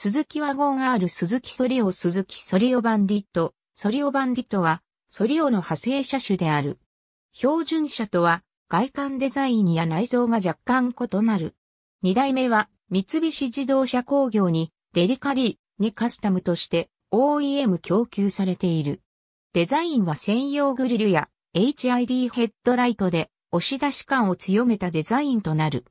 鈴木ワゴン R 鈴木ソリオ鈴木ソリオバンディット、ソリオバンディットは、ソリオの派生車種である。標準車とは、外観デザインや内装が若干異なる。二代目は、三菱自動車工業に、デリカリーにカスタムとして OEM 供給されている。デザインは専用グリルや HID ヘッドライトで押し出し感を強めたデザインとなる。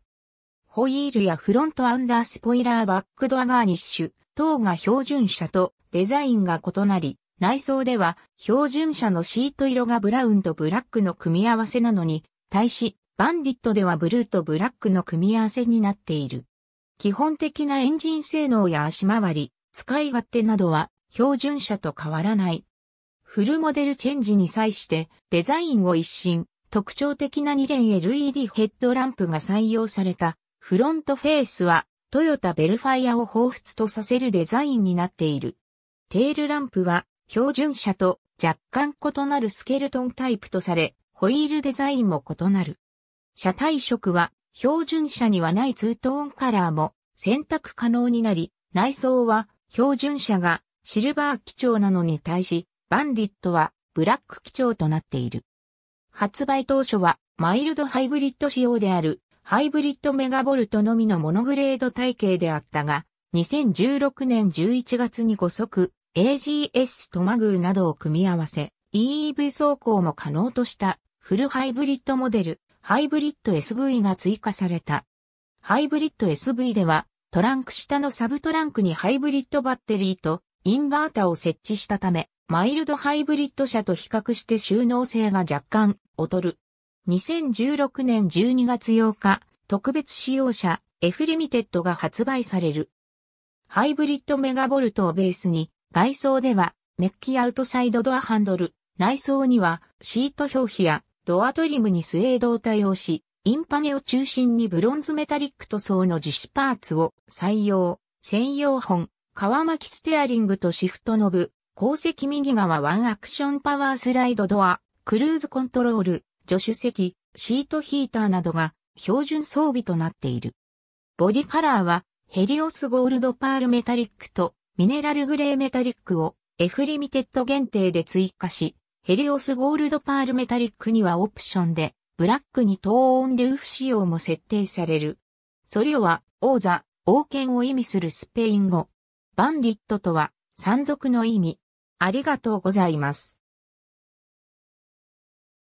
ホイールやフロントアンダースポイラーバックドアガーニッシュ等が標準車とデザインが異なり、内装では標準車のシート色がブラウンとブラックの組み合わせなのに、対し、バンディットではブルーとブラックの組み合わせになっている。基本的なエンジン性能や足回り、使い勝手などは標準車と変わらない。フルモデルチェンジに際してデザインを一新、特徴的な2連 LED ヘッドランプが採用されたフロントフェースはトヨタベルファイアを彷彿とさせるデザインになっている。テールランプは標準車と若干異なるスケルトンタイプとされ、ホイールデザインも異なる。車体色は標準車にはないツートーンカラーも選択可能になり、内装は標準車がシルバー基調なのに対し、バンディットはブラック基調となっている。発売当初はマイルドハイブリッド仕様であるハイブリッドメガボルトのみのモノグレード体系であったが、2016年11月に5速、AGS とマグーなどを組み合わせ、EEV 走行も可能としたフルハイブリッドモデル、ハイブリッド SV が追加された。ハイブリッド SV では、トランク下のサブトランクにハイブリッドバッテリーとインバータを設置したため、マイルドハイブリッド車と比較して収納性が若干劣る2016年12月8日、特別使用車 F リミテッドが発売される。ハイブリッドメガボルトをベースに、外装ではメッキアウトサイドドアハンドル、内装にはシート表皮やドアトリムにスウェードを多用し、インパネを中心にブロンズメタリック塗装の樹脂パーツを採用、専用本、皮巻ステアリングとシフトノブ、後席右側ワンアクションパワースライドドア、クルーズコントロール、助手席、シートヒーターなどが標準装備となっている。ボディカラーはヘリオスゴールドパールメタリックとミネラルグレーメタリックを F リミテッド限定で追加し、ヘリオスゴールドパールメタリックにはオプションで、ブラックにトーンルーフ仕様も設定される。ソリオは王座、王権を意味するスペイン語。バンディットとは山賊の意味。ありがとうございます。